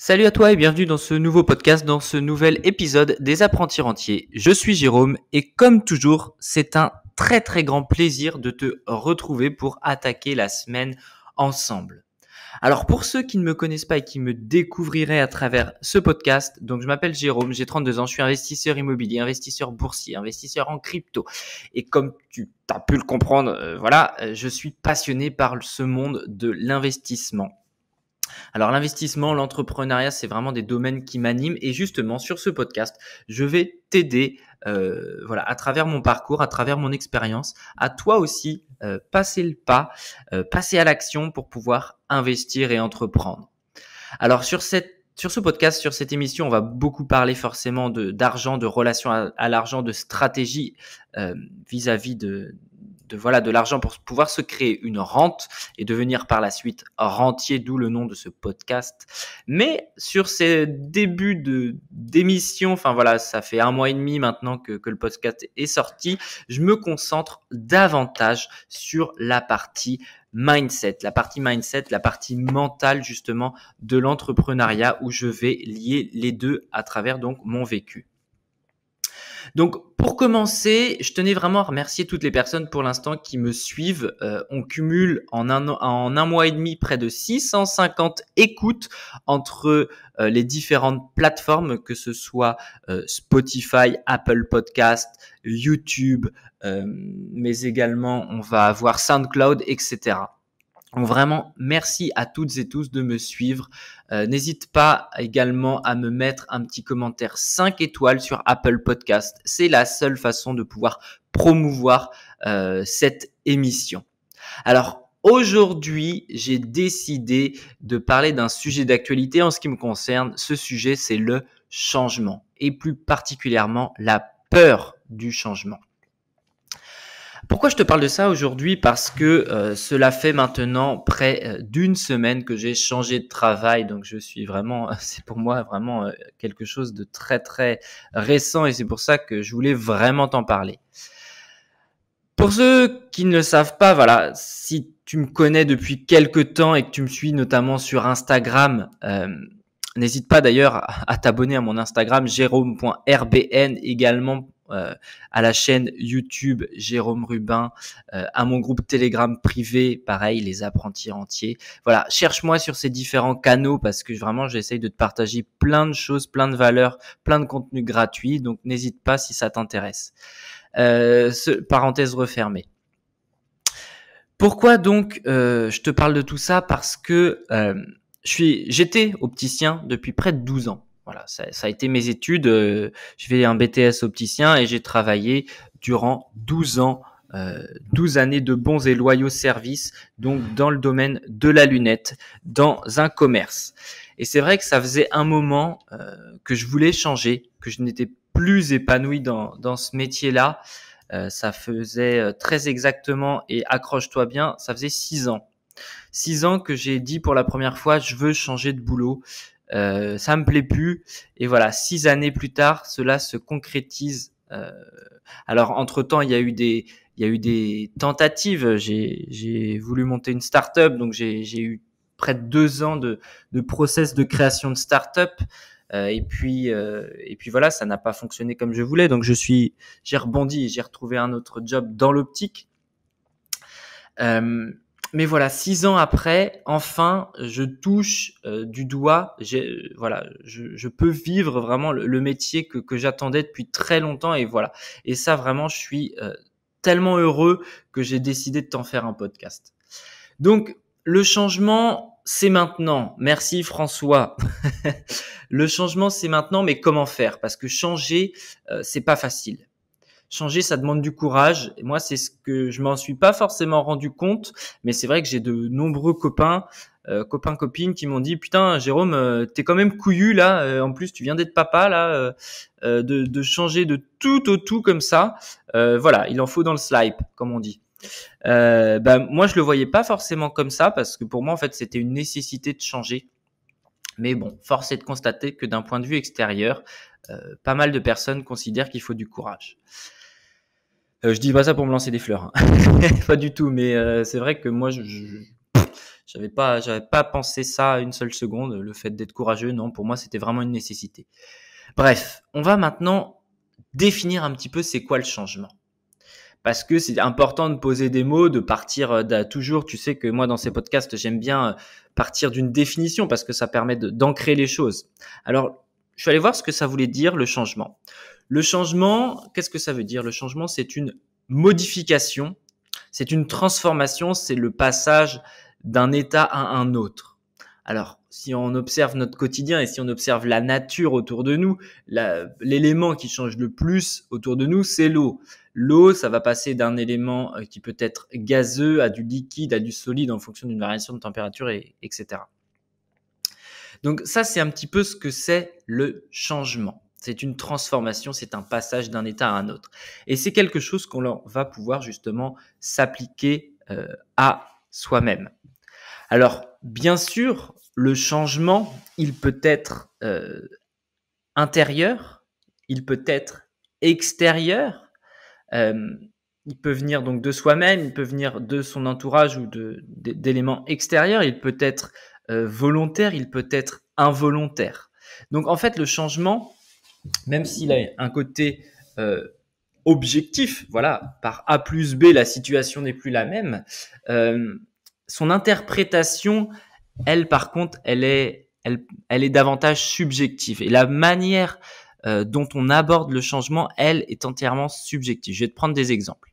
Salut à toi et bienvenue dans ce nouveau podcast, dans ce nouvel épisode des apprentis rentiers. Je suis Jérôme et comme toujours, c'est un très très grand plaisir de te retrouver pour attaquer la semaine ensemble. Alors pour ceux qui ne me connaissent pas et qui me découvriraient à travers ce podcast, donc je m'appelle Jérôme, j'ai 32 ans, je suis investisseur immobilier, investisseur boursier, investisseur en crypto. Et comme tu as pu le comprendre, euh, voilà, euh, je suis passionné par ce monde de l'investissement. Alors l'investissement, l'entrepreneuriat, c'est vraiment des domaines qui m'animent. Et justement, sur ce podcast, je vais t'aider, euh, voilà, à travers mon parcours, à travers mon expérience, à toi aussi euh, passer le pas, euh, passer à l'action pour pouvoir investir et entreprendre. Alors sur cette sur ce podcast, sur cette émission, on va beaucoup parler forcément d'argent, de relation à, l'argent, de stratégie vis à -vis de de voilà de l'argent pour pouvoir se créer une rente et devenir par la suite rentier, d'où le nom de ce podcast. Mais sur ces débuts de d'émission, enfin voilà, ça fait un mois et demi maintenant que, le podcast est sorti, je me concentre davantage sur la partie mindset, la partie mindset, la partie mentale justement de l'entrepreneuriat où je vais lier les deux à travers donc mon vécu. Donc pour commencer, je tenais vraiment à remercier toutes les personnes pour l'instant qui me suivent. Euh, on cumule en un, en mois et demi près de 650 écoutes entre euh, les différentes plateformes, que ce soit euh, Spotify, Apple Podcast, YouTube, mais également on va avoir SoundCloud, etc. Donc vraiment, merci à toutes et tous de me suivre. Euh, n'hésite pas également à me mettre un petit commentaire 5 étoiles sur Apple Podcast. C'est la seule façon de pouvoir promouvoir euh, cette émission. Alors, Aujourd'hui, j'ai décidé de parler d'un sujet d'actualité en ce qui me concerne. Ce sujet, c'est le changement et plus particulièrement la peur du changement. Pourquoi je te parle de ça aujourd'hui Parce que euh, cela fait maintenant près euh, d'une semaine que j'ai changé de travail, donc je suis vraiment, c'est pour moi vraiment euh, quelque chose de très très récent et c'est pour ça que je voulais vraiment t'en parler. Pour ceux qui ne le savent pas, voilà, si tu me connais depuis quelques temps et que tu me suis notamment sur Instagram, n'hésite pas d'ailleurs à t'abonner à mon Instagram jérôme.rbn également euh, à la chaîne YouTube Jérôme Rubin, euh, à mon groupe Telegram privé, pareil, les apprentis entiers. Voilà, cherche-moi sur ces différents canaux parce que vraiment j'essaye de te partager plein de choses, plein de valeurs, plein de contenus gratuits. Donc n'hésite pas si ça t'intéresse. Euh, ce, parenthèse refermée. Pourquoi donc je te parle de tout ça Parce que je suis, j'étais opticien depuis près de 12 ans. Voilà, ça, ça, a été mes études. Euh, je fais un BTS opticien et j'ai travaillé durant 12 ans, euh, 12 années de bons et loyaux services, donc dans le domaine de la lunette, dans un commerce. Et c'est vrai que ça faisait un moment euh, que je voulais changer, que je n'étais plus épanoui dans, dans ce métier-là. Euh, ça faisait très exactement, et accroche-toi bien, ça faisait 6 ans. 6 ans que j'ai dit pour la première fois, je veux changer de boulot, euh, ça me plaît plus. Et voilà, six années plus tard, cela se concrétise. Euh, alors entre temps, il y a eu des il y eu des tentatives. J'ai voulu monter une start-up, donc j'ai eu près de deux ans de, de process de création de start-up. Euh, et puis euh, et puis voilà, ça n'a pas fonctionné comme je voulais. Donc je suis j'ai rebondi, et j'ai retrouvé un autre job dans l'optique. Euh, mais voilà, six ans après, enfin, je touche euh, du doigt. Euh, voilà, je, peux vivre vraiment le, métier que, j'attendais depuis très longtemps. Et voilà. Et ça, vraiment, je suis euh, tellement heureux que j'ai décidé de t'en faire un podcast. Donc, le changement, c'est maintenant. Merci François. le changement, c'est maintenant, mais comment faire Parce que changer, c'est pas facile changer, ça demande du courage. Et moi, c'est ce que je m'en suis pas forcément rendu compte, mais c'est vrai que j'ai de nombreux copains, euh, copains copines qui m'ont dit putain, Jérôme, euh, t'es quand même couillu là. Euh, en plus, tu viens d'être papa là, de, changer de tout au tout comme ça. voilà, il en faut dans le slide, comme on dit. ben moi, je le voyais pas forcément comme ça parce que pour moi, en fait, c'était une nécessité de changer. Mais bon, force est de constater que d'un point de vue extérieur, pas mal de personnes considèrent qu'il faut du courage. Euh, je dis pas ça pour me lancer des fleurs, hein. pas du tout. Mais euh, c'est vrai que moi, je, j'avais pas, j'avais pas pensé ça une seule seconde. Le fait d'être courageux, non, pour moi, c'était vraiment une nécessité. Bref, on va maintenant définir un petit peu c'est quoi le changement. Parce que c'est important de poser des mots, de partir euh, toujours. Tu sais que moi dans ces podcasts j'aime bien partir d'une définition parce que ça permet d'ancrer les choses. Alors je suis allé voir ce que ça voulait dire le changement. Le changement, qu'est-ce que ça veut dire Le changement, c'est une modification, c'est une transformation, c'est le passage d'un état à un autre. Alors, si on observe notre quotidien et si on observe la nature autour de nous, l'élément qui change le plus autour de nous, c'est l'eau. L'eau, ça va passer d'un élément euh, qui peut être gazeux à du liquide, à du solide en fonction d'une variation de température, et, etc. Donc ça, c'est un petit peu ce que c'est le changement. C'est une transformation, c'est un passage d'un état à un autre. Et c'est quelque chose qu'on va pouvoir justement s'appliquer euh, à soi-même. Alors, bien sûr, le changement, il peut être euh, intérieur, il peut être extérieur, euh, il peut venir donc de soi-même, il peut venir de son entourage ou d'éléments extérieurs, il peut être volontaire, il peut être involontaire. Donc en fait, le changement, même s'il a un côté euh, objectif, voilà, par A plus B, la situation n'est plus la même, euh, son interprétation, elle, par contre, elle est, davantage subjective. Et la manière euh, dont on aborde le changement, elle, est entièrement subjective. Je vais te prendre des exemples.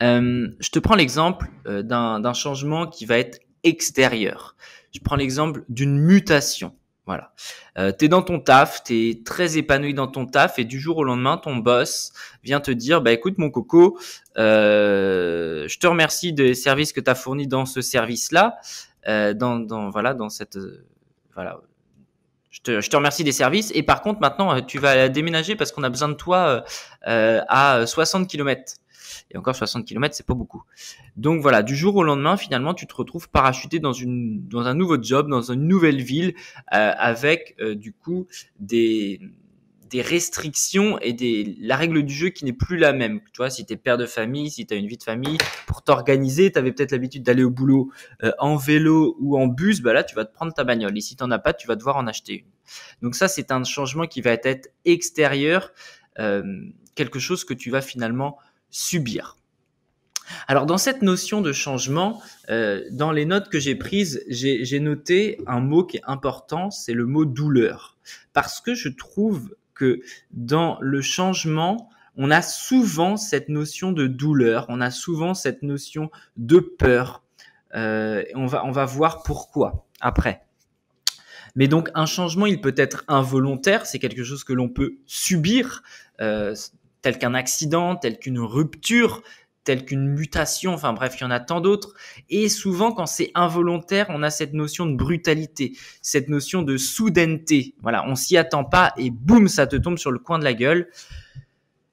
je te prends l'exemple d'un changement qui va être extérieur. Je prends l'exemple d'une mutation. Voilà. Euh, t'es dans ton taf, t'es très épanoui dans ton taf, et du jour au lendemain, ton boss vient te dire, bah écoute mon coco, euh, je te remercie des services que t'as fournis dans ce service-là, euh, dans, dans, voilà, dans cette, euh, voilà, je te, je te, remercie des services. Et par contre, maintenant, tu vas déménager parce qu'on a besoin de toi à 60 km. Et encore 60 km, c'est pas beaucoup. Donc voilà, du jour au lendemain, finalement, tu te retrouves parachuté dans une dans un nouveau job, dans une nouvelle ville, euh, avec euh, du coup des des restrictions et des la règle du jeu qui n'est plus la même. Tu vois, si tu es père de famille, si tu as une vie de famille, pour t'organiser, tu avais peut-être l'habitude d'aller au boulot euh, en vélo ou en bus, bah là tu vas te prendre ta bagnole et si tu as pas, tu vas devoir en acheter une. Donc ça c'est un changement qui va être extérieur quelque chose que tu vas finalement subir. Alors dans cette notion de changement, euh, dans les notes que j'ai prises, j'ai noté un mot qui est important, c'est le mot douleur. Parce que je trouve que dans le changement, on a souvent cette notion de douleur, on a souvent cette notion de peur. Euh, on, va, on va voir pourquoi après. Mais donc un changement, il peut être involontaire, c'est quelque chose que l'on peut subir. Euh, tel qu'un accident, tel qu'une rupture, tel qu'une mutation, enfin bref, il y en a tant d'autres. Et souvent, quand c'est involontaire, on a cette notion de brutalité, cette notion de soudaineté. Voilà, on s'y attend pas et boum, ça te tombe sur le coin de la gueule.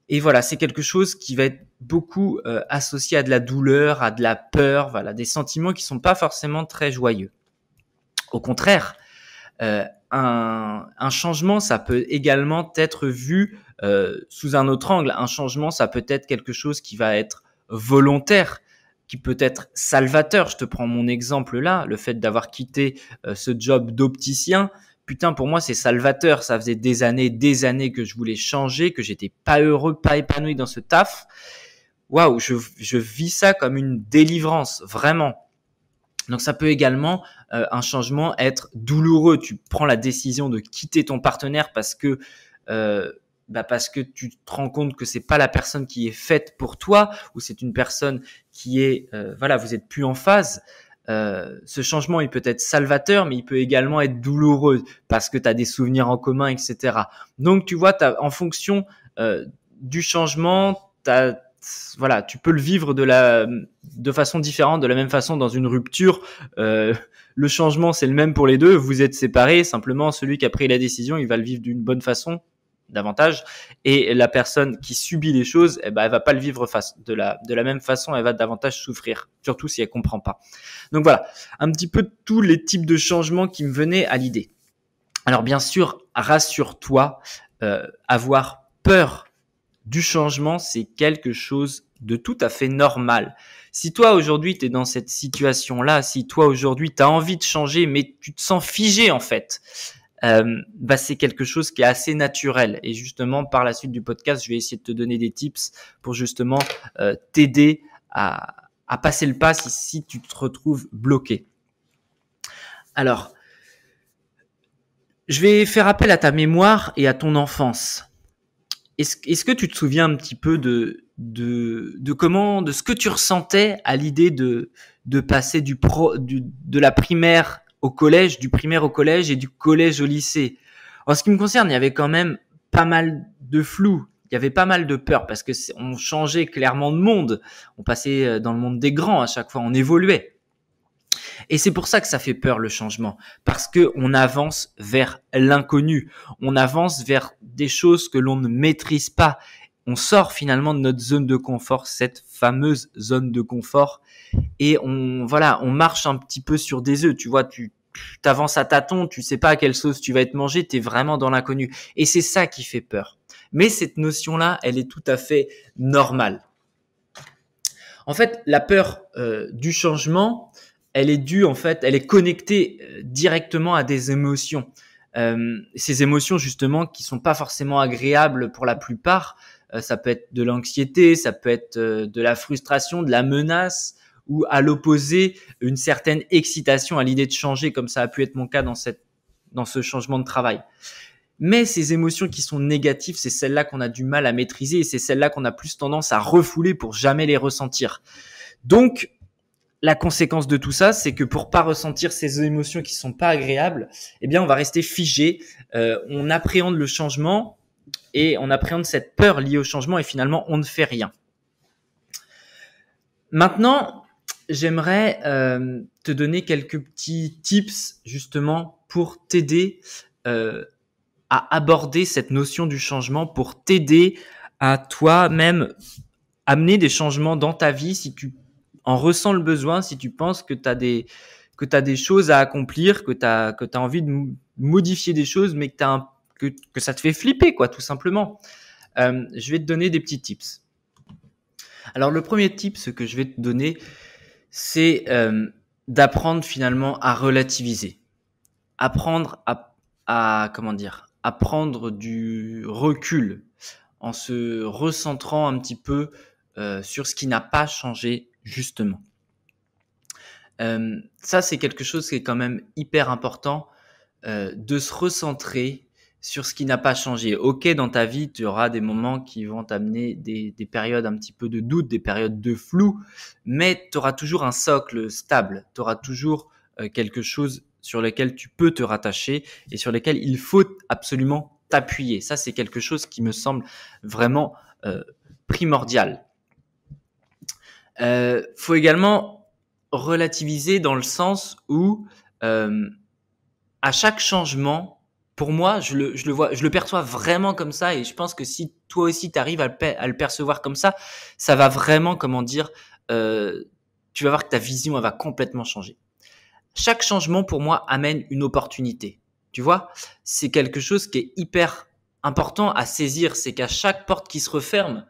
Et voilà, c'est quelque chose qui va être beaucoup euh, associé à de la douleur, à de la peur, voilà, des sentiments qui sont pas forcément très joyeux. Au contraire, euh, un, changement, ça peut également être vu euh, sous un autre angle. Un changement, ça peut être quelque chose qui va être volontaire, qui peut être salvateur. Je te prends mon exemple là, le fait d'avoir quitté euh, ce job d'opticien. Putain, pour moi, c'est salvateur. Ça faisait des années, des années que je voulais changer, que j'étais pas heureux, pas épanoui dans ce taf. Waouh, je vis ça comme une délivrance, vraiment. Donc ça peut également euh, un changement être douloureux. Tu prends la décision de quitter ton partenaire parce que euh, bah parce que tu te rends compte que c'est pas la personne qui est faite pour toi ou c'est une personne qui est euh, voilà vous êtes plus en phase. Euh, ce changement, il peut être salvateur, mais il peut également être douloureux parce que tu as des souvenirs en commun, etc. Donc, tu vois, as, en fonction du changement, voilà, tu peux le vivre de la de façon différente, de la même façon dans une rupture. Euh, le changement, c'est le même pour les deux. Vous êtes séparés. Simplement, celui qui a pris la décision, il va le vivre d'une bonne façon, davantage. Et la personne qui subit les choses, eh ben, elle va pas le vivre face de la de la même façon. Elle va davantage souffrir, surtout si elle comprend pas. Donc voilà, un petit peu tous les types de changements qui me venaient à l'idée. Alors bien sûr, rassure-toi, euh, avoir peur du changement, c'est quelque chose de tout à fait normal. Si toi aujourd'hui tu es dans cette situation-là, si toi aujourd'hui tu as envie de changer mais tu te sens figé en fait, euh, bah, c'est quelque chose qui est assez naturel. Et justement, par la suite du podcast, je vais essayer de te donner des tips pour justement euh, t'aider à, passer le pas si, si tu te retrouves bloqué. Alors, je vais faire appel à ta mémoire et à ton enfance. Est-ce que tu te souviens un petit peu de, de, de comment, de ce que tu ressentais à l'idée de, de passer du pro, du, de la primaire au collège, du primaire au collège et du collège au lycée En ce qui me concerne, il y avait quand même pas mal de flou. Il y avait pas mal de peur parce que on changeait clairement de monde. On passait euh, dans le monde des grands à chaque fois. On évoluait. Et c'est pour ça que ça fait peur le changement, parce que on avance vers l'inconnu, on avance vers des choses que l'on ne maîtrise pas. On sort finalement de notre zone de confort, cette fameuse zone de confort, et on voilà, on marche un petit peu sur des œufs. Tu vois, tu t'avances à tâtons, tu sais pas à quelle sauce tu vas être mangé, es vraiment dans l'inconnu. Et c'est ça qui fait peur. Mais cette notion-là, elle est tout à fait normale. En fait, la peur euh, du changement, elle est due en fait, elle est connectée euh, directement à des émotions. Euh, ces émotions justement qui sont pas forcément agréables pour la plupart. Euh, ça peut être de l'anxiété, ça peut être de la frustration, de la menace ou à l'opposé une certaine excitation à l'idée de changer comme ça a pu être mon cas dans cette dans ce changement de travail. Mais ces émotions qui sont négatives, c'est celles-là qu'on a du mal à maîtriser et c'est celles-là qu'on a plus tendance à refouler pour jamais les ressentir. Donc la conséquence de tout ça, c'est que pour pas ressentir ces émotions qui sont pas agréables, eh bien, on va rester figé. Euh, on appréhende le changement et on appréhende cette peur liée au changement et finalement, on ne fait rien. Maintenant, j'aimerais euh, te donner quelques petits tips justement pour t'aider euh, à aborder cette notion du changement, pour t'aider à toi-même amener des changements dans ta vie si tu en ressent le besoin, si tu penses que tu as des que tu des choses à accomplir, que tu as que tu envie de modifier des choses mais que tu que, que, ça te fait flipper quoi tout simplement. Euh, je vais te donner des petits tips. Alors le premier tip ce que je vais te donner c'est euh, d'apprendre finalement à relativiser. Apprendre à, à comment dire, à prendre du recul en se recentrant un petit peu euh, sur ce qui n'a pas changé justement. Euh, ça, c'est quelque chose qui est quand même hyper important euh, de se recentrer sur ce qui n'a pas changé. Ok, dans ta vie, tu auras des moments qui vont t'amener des, périodes un petit peu de doute, des périodes de flou, mais tu auras toujours un socle stable, tu auras toujours euh, quelque chose sur lequel tu peux te rattacher et sur lequel il faut absolument t'appuyer. Ça, c'est quelque chose qui me semble vraiment primordial. Euh, faut également relativiser dans le sens où euh, à chaque changement, pour moi, je le, je le vois, je le perçois vraiment comme ça, et je pense que si toi aussi tu arrives à le, percevoir comme ça, ça va vraiment, comment dire, euh, tu vas voir que ta vision va complètement changer. Chaque changement pour moi amène une opportunité. Tu vois, c'est quelque chose qui est hyper important à saisir, c'est qu'à chaque porte qui se referme,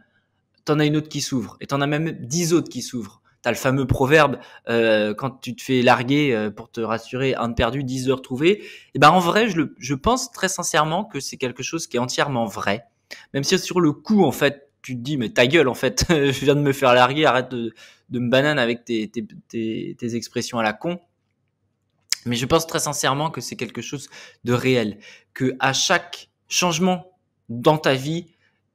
t'en as une autre qui s'ouvre, et t'en as même dix autres qui s'ouvrent. T'as le fameux proverbe euh, quand tu te fais larguer euh, pour te rassurer, un perdu, dix de retrouvé. Et eh ben en vrai, je, le, je pense très sincèrement que c'est quelque chose qui est entièrement vrai, même si sur le coup, en fait, tu te dis mais ta gueule en fait, je viens de me faire larguer, arrête de, de me banane avec tes, tes, tes, tes expressions à la con. Mais je pense très sincèrement que c'est quelque chose de réel, que à chaque changement dans ta vie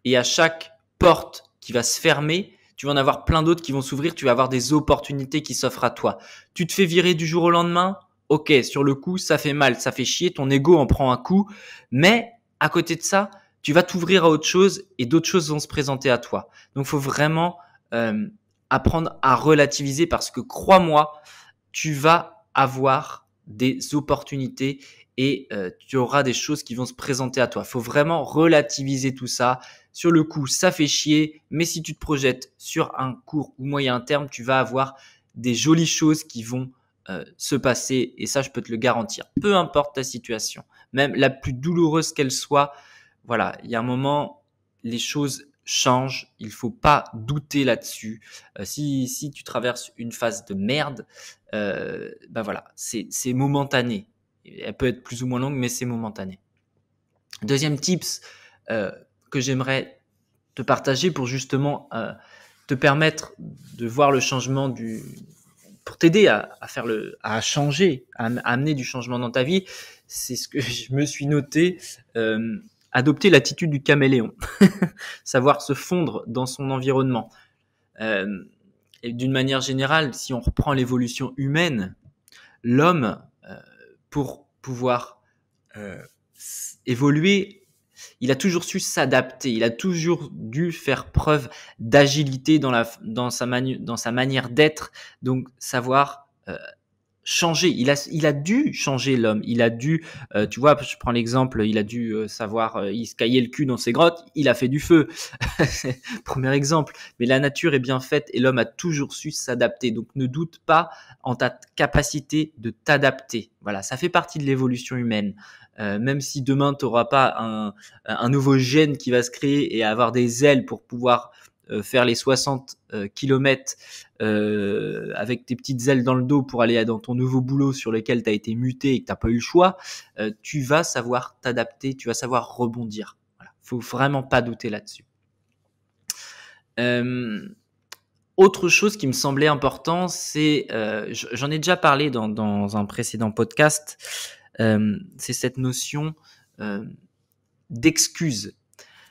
et à chaque porte tu va se fermer, tu vas en avoir plein d'autres qui vont s'ouvrir, tu vas avoir des opportunités qui s'offrent à toi. Tu te fais virer du jour au lendemain, ok, sur le coup, ça fait mal, ça fait chier, ton ego en prend un coup, mais à côté de ça, tu vas t'ouvrir à autre chose et d'autres choses vont se présenter à toi. Donc, faut vraiment euh, apprendre à relativiser parce que crois-moi, tu vas avoir des opportunités et euh, tu auras des choses qui vont se présenter à toi. Faut vraiment relativiser tout ça. Sur le coup, ça fait chier, mais si tu te projettes sur un court ou moyen terme, tu vas avoir des jolies choses qui vont euh, se passer, et ça, je peux te le garantir. Peu importe ta situation, même la plus douloureuse qu'elle soit, voilà, il y a un moment, les choses changent. Il faut pas douter là-dessus. Euh, si, tu traverses une phase de merde, ben voilà, c'est momentané. Elle peut être plus ou moins longue, mais c'est momentané. Deuxième tips, que j'aimerais te partager pour justement euh, te permettre de voir le changement du pour t'aider à, faire le à changer à, amener du changement dans ta vie c'est ce que je me suis noté euh, adopter l'attitude du caméléon savoir se fondre dans son environnement euh, et d'une manière générale si on reprend l'évolution humaine l'homme pour pouvoir évoluer il a toujours su s'adapter, il a toujours dû faire preuve d'agilité dans, la, dans, sa, dans sa manière d'être, donc savoir euh, changer. Il a, il a dû changer l'homme. Il a dû, euh, tu vois, je prends l'exemple, il a dû euh, savoir, euh, il se caillait le cul dans ses grottes, il a fait du feu. Premier exemple. Mais la nature est bien faite et l'homme a toujours su s'adapter. Donc ne doute pas en ta capacité de t'adapter. Voilà, ça fait partie de l'évolution humaine. même si demain tu n'auras pas un, un nouveau gène qui va se créer et avoir des ailes pour pouvoir euh, faire les 60 euh, km euh, avec tes petites ailes dans le dos pour aller dans ton nouveau boulot sur lequel tu as été muté et que tu pas eu le choix, tu vas savoir t'adapter, tu vas savoir rebondir. faut vraiment pas douter là-dessus. autre chose qui me semblait important, c'est, j'en ai déjà parlé dans, un précédent podcast, c'est cette notion d'excuse,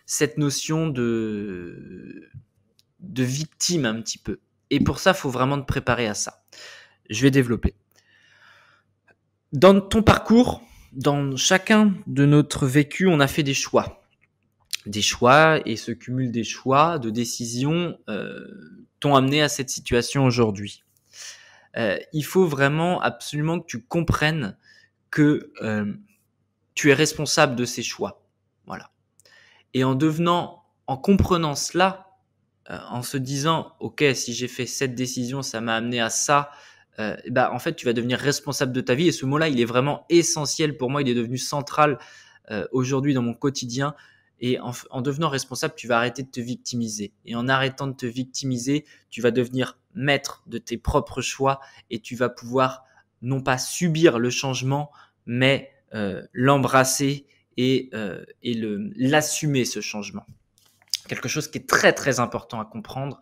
cette notion de de victime un petit peu. Et pour ça, faut vraiment te préparer à ça. Je vais développer. Dans ton parcours, dans chacun de notre vécu, on a fait des choix. Des choix et ce cumul des choix, de décisions, euh, t'ont amené à cette situation aujourd'hui. Euh, il faut vraiment absolument que tu comprennes que euh, tu es responsable de ces choix. Voilà. Et en devenant, en comprenant cela, euh, en se disant, OK, si j'ai fait cette décision, ça m'a amené à ça, euh, bah, en fait, tu vas devenir responsable de ta vie. Et ce mot-là, il est vraiment essentiel pour moi. Il est devenu central euh, aujourd'hui dans mon quotidien. Et en, devenant responsable, tu vas arrêter de te victimiser. Et en arrêtant de te victimiser, tu vas devenir maître de tes propres choix et tu vas pouvoir non pas subir le changement, mais l'embrasser et l'assumer, ce changement quelque chose qui est très très important à comprendre.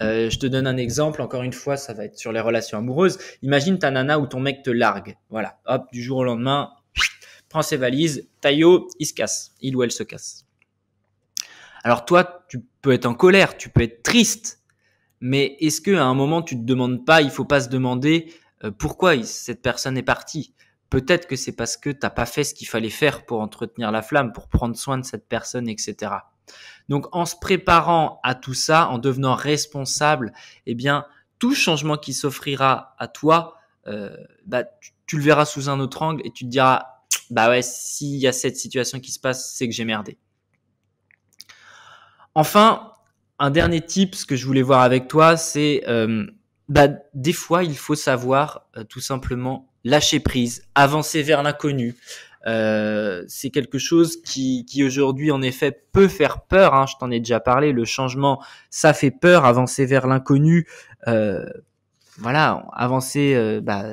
Euh, je te donne un exemple, encore une fois, ça va être sur les relations amoureuses. Imagine ta nana ou ton mec te largue. Voilà, hop, du jour au lendemain, prends ses valises, taillot, il se casse, il ou elle se casse. Alors toi, tu peux être en colère, tu peux être triste, mais est-ce que à un moment tu te demandes pas, il faut pas se demander euh, pourquoi cette personne est partie Peut-être que c'est parce que t'as pas fait ce qu'il fallait faire pour entretenir la flamme, pour prendre soin de cette personne, etc. Donc en se préparant à tout ça, en devenant responsable, eh bien tout changement qui s'offrira à toi, euh, bah, tu, le verras sous un autre angle et tu te diras, bah ouais, s'il y a cette situation qui se passe, c'est que j'ai merdé. Enfin, un dernier tip, ce que je voulais voir avec toi, c'est euh, bah, des fois, il faut savoir euh, tout simplement lâcher prise, avancer vers l'inconnu, euh, c'est quelque chose qui, aujourd'hui en effet peut faire peur. Hein, je t'en ai déjà parlé. Le changement, ça fait peur. Avancer vers l'inconnu, euh, voilà, avancer euh, bah,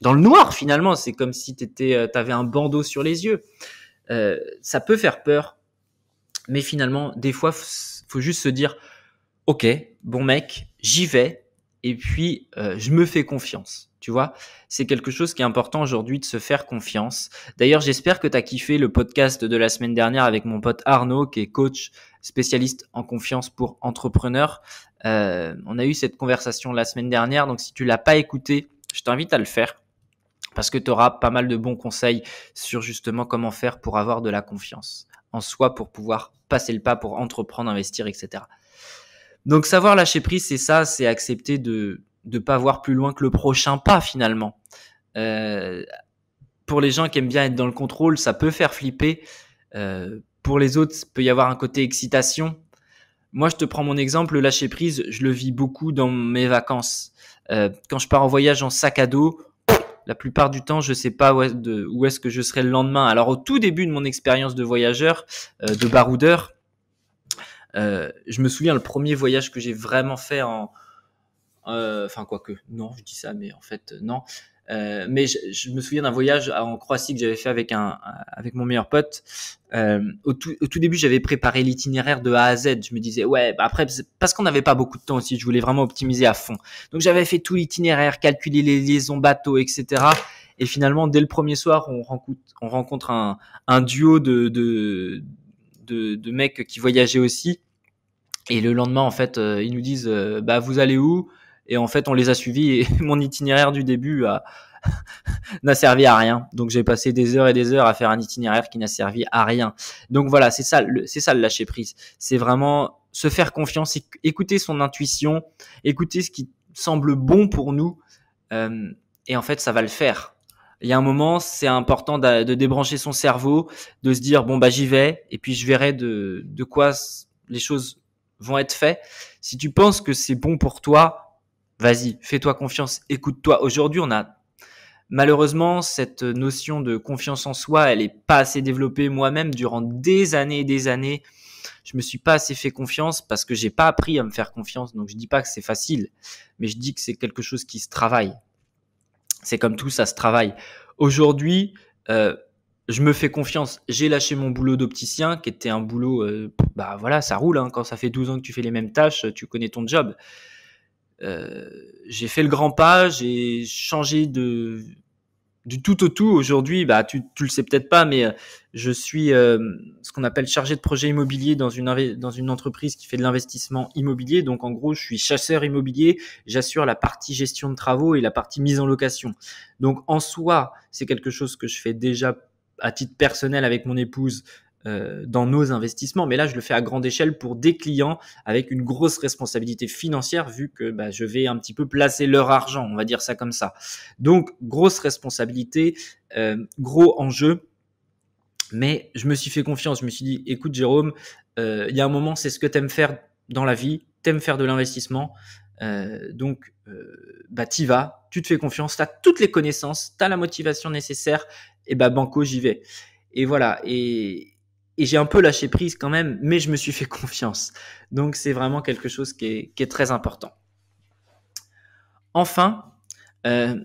dans le noir finalement. C'est comme si t'étais, euh, t'avais un bandeau sur les yeux. ça peut faire peur, mais finalement, des fois, faut juste se dire, ok, bon mec, j'y vais et puis euh, je me fais confiance. Tu vois, c'est quelque chose qui est important aujourd'hui de se faire confiance. D'ailleurs, j'espère que tu as kiffé le podcast de la semaine dernière avec mon pote Arnaud, qui est coach spécialiste en confiance pour entrepreneurs. Euh, on a eu cette conversation la semaine dernière, donc si tu l'as pas écouté, je t'invite à le faire parce que tu auras pas mal de bons conseils sur justement comment faire pour avoir de la confiance en soi pour pouvoir passer le pas pour entreprendre, investir, etc. Donc savoir lâcher prise, c'est ça, c'est accepter de ne pas voir plus loin que le prochain pas finalement. Euh, pour les gens qui aiment bien être dans le contrôle, ça peut faire flipper. Euh, pour les autres, peut y avoir un côté excitation. Moi, je te prends mon exemple, le lâcher prise, je le vis beaucoup dans mes vacances. Euh, quand je pars en voyage en sac à dos, la plupart du temps, je ne sais pas où est-ce que je serai le lendemain. Alors au tout début de mon expérience de voyageur, de baroudeur, euh, je me souviens le premier voyage que j'ai vraiment fait en, euh, enfin quoi quoique, non, je dis ça, mais en fait euh, non. mais je, me souviens d'un voyage en Croatie que j'avais fait avec un, avec mon meilleur pote. Au tout, début, j'avais préparé l'itinéraire de A à Z. Je me disais ouais, bah, après parce qu'on n'avait pas beaucoup de temps aussi, je voulais vraiment optimiser à fond. Donc j'avais fait tout l'itinéraire, calculé les liaisons bateaux, etc. Et finalement, dès le premier soir, on rencontre, on rencontre un, duo de, de, de, de, mecs qui voyageaient aussi. Et le lendemain, en fait, euh, ils nous disent euh, bah vous allez où Et en fait, on les a suivis et mon itinéraire du début a n'a servi à rien. Donc j'ai passé des heures et des heures à faire un itinéraire qui n'a servi à rien. Donc voilà, c'est ça, c'est ça le lâcher prise. C'est vraiment se faire confiance, écouter son intuition, écouter ce qui semble bon pour nous, euh, et en fait ça va le faire. Il y a un moment, c'est important de, de, débrancher son cerveau, de se dire bon bah j'y vais, et puis je verrai de, de quoi les choses vont être faits. Si tu penses que c'est bon pour toi, vas-y, fais-toi confiance, écoute-toi. Aujourd'hui, on a malheureusement cette notion de confiance en soi, elle est pas assez développée moi-même durant des années et des années. Je me suis pas assez fait confiance parce que j'ai pas appris à me faire confiance. Donc je dis pas que c'est facile, mais je dis que c'est quelque chose qui se travaille. C'est comme tout, ça se travaille. Aujourd'hui, euh, je me fais confiance, j'ai lâché mon boulot d'opticien, qui était un boulot, euh, bah voilà, ça roule, hein. quand ça fait 12 ans que tu fais les mêmes tâches, euh, tu connais ton job. Euh, j'ai fait le grand pas, j'ai changé de du tout au tout. Aujourd'hui, bah tu, tu le sais peut-être pas, mais je suis ce qu'on appelle chargé de projet immobilier dans une dans une entreprise qui fait de l'investissement immobilier. Donc en gros, je suis chasseur immobilier, j'assure la partie gestion de travaux et la partie mise en location. Donc en soi, c'est quelque chose que je fais déjà à titre personnel avec mon épouse euh, dans nos investissements, mais là je le fais à grande échelle pour des clients avec une grosse responsabilité financière vu que bah, je vais un petit peu placer leur argent, on va dire ça comme ça. Donc grosse responsabilité, euh, gros enjeu, mais je me suis fait confiance, je me suis dit écoute Jérôme, euh, il y a un moment c'est ce que t'aimes faire dans la vie, t'aimes faire de l'investissement, donc, euh, bah, vas, tu te fais confiance, t'as toutes les connaissances, t'as la motivation nécessaire, et ben banco, j'y vais. Et voilà. Et, j'ai un peu lâché prise quand même, mais je me suis fait confiance. Donc c'est vraiment quelque chose qui est, très important. Enfin, euh,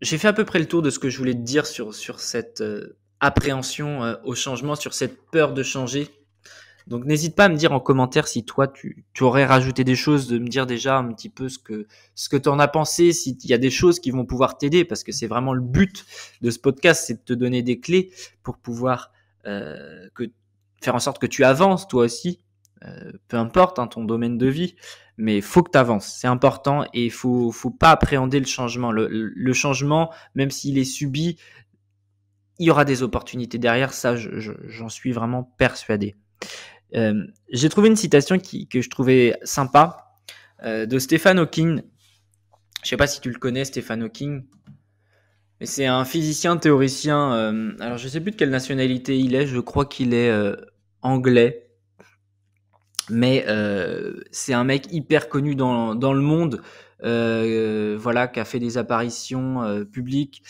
j'ai fait à peu près le tour de ce que je voulais te dire sur, sur cette euh, appréhension euh, au changement, sur cette peur de changer donc n'hésite pas à me dire en commentaire si toi tu, aurais rajouté des choses, de me dire déjà un petit peu ce que ce que t'en as pensé, s'il y a des choses qui vont pouvoir t'aider, parce que c'est vraiment le but de ce podcast, c'est de te donner des clés pour pouvoir euh, que, faire en sorte que tu avances toi aussi, euh, peu importe hein, ton domaine de vie, mais faut que tu avances, c'est important et il faut faut pas appréhender le changement. Le, changement, même s'il est subi, il y aura des opportunités derrière, ça j'en suis vraiment persuadé. Euh, j'ai trouvé une citation que je trouvais sympa euh, de Stephen Hawking. Je sais pas si tu le connais, Stephen Hawking. c'est un physicien, théoricien. Euh, alors je sais plus de quelle nationalité il est. Je crois qu'il est anglais. Mais c'est un mec hyper connu dans, dans le monde. voilà, qui a fait des apparitions publiques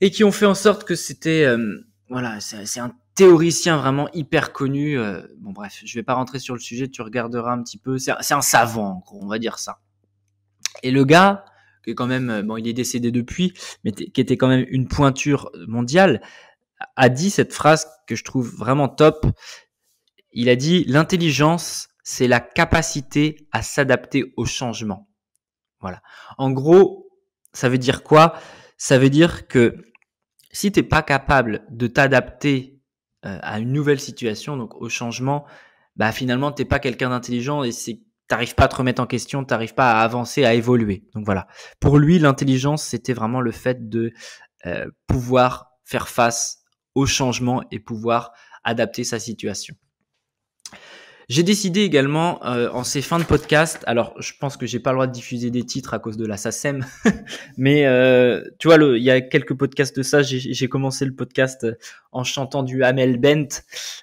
et qui ont fait en sorte que c'était voilà, c'est un théoricien vraiment hyper connu. Euh, bon, bref, je vais pas rentrer sur le sujet, tu regarderas un petit peu. C'est un, savant, on va dire ça. Et le gars, qui est quand même, euh, bon, il est décédé depuis, mais qui était quand même une pointure mondiale, a dit cette phrase que je trouve vraiment top. Il a dit l'intelligence, c'est la capacité à s'adapter au changement. Voilà. En gros, ça veut dire quoi Ça veut dire que si tu n'es pas capable de t'adapter euh, à une nouvelle situation, donc au changement, bah finalement t'es pas quelqu'un d'intelligent et c'est t'arrives pas à te remettre en question, t'arrives pas à avancer, à évoluer. Donc voilà. Pour lui, l'intelligence c'était vraiment le fait de euh, pouvoir faire face au changement et pouvoir adapter sa situation. J'ai décidé également euh, en ces fins de podcast, alors je pense que j'ai pas le droit de diffuser des titres à cause de la SACEM, mais euh, tu vois, il y a quelques podcasts de ça, j'ai commencé le podcast euh, en chantant du Hamel Bent,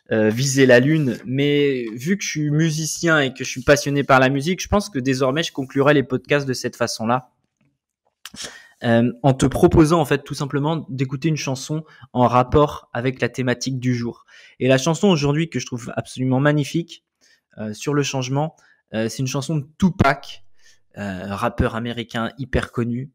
Viser la Lune, mais vu que je suis musicien et que je suis passionné par la musique, je pense que désormais je conclurai les podcasts de cette façon-là. Euh, en te proposant en fait tout simplement d'écouter une chanson en rapport avec la thématique du jour. Et la chanson aujourd'hui que je trouve absolument magnifique, euh, sur le changement. Euh, c'est une chanson de Tupac, euh, rappeur américain hyper connu,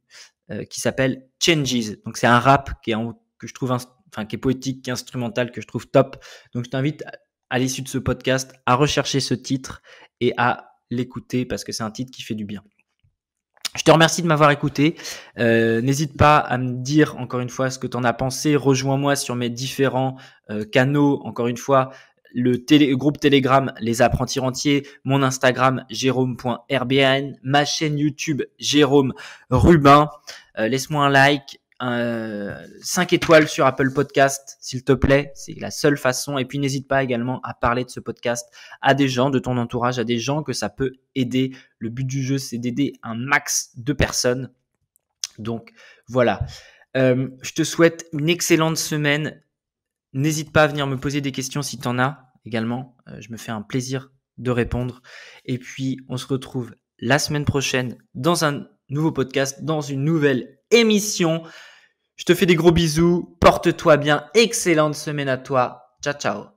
qui s'appelle Changes. Donc c'est un rap qui est que je trouve enfin qui est poétique, qui est instrumental, que je trouve top. Donc je t'invite à l'issue de ce podcast à rechercher ce titre et à l'écouter parce que c'est un titre qui fait du bien. Je te remercie de m'avoir écouté. N'hésite pas à me dire encore une fois ce que tu en as pensé. Rejoins-moi sur mes différents canaux. Encore une fois, le groupe Telegram Les Apprentis Rentiers, mon Instagram jérôme.rbn, ma chaîne YouTube Jérôme Rubin. Euh, laisse-moi un like, 5 euh, étoiles sur Apple Podcast, s'il te plaît. C'est la seule façon. Et puis n'hésite pas également à parler de ce podcast à des gens de ton entourage, à des gens que ça peut aider. Le but du jeu, c'est d'aider un max de personnes. Donc voilà. Euh, je te souhaite une excellente semaine. N'hésite pas à venir me poser des questions si tu en as également. Euh, je me fais un plaisir de répondre. Et puis, on se retrouve la semaine prochaine dans un nouveau podcast, dans une nouvelle émission. Je te fais des gros bisous. Porte-toi bien. Excellente semaine à toi. Ciao, ciao.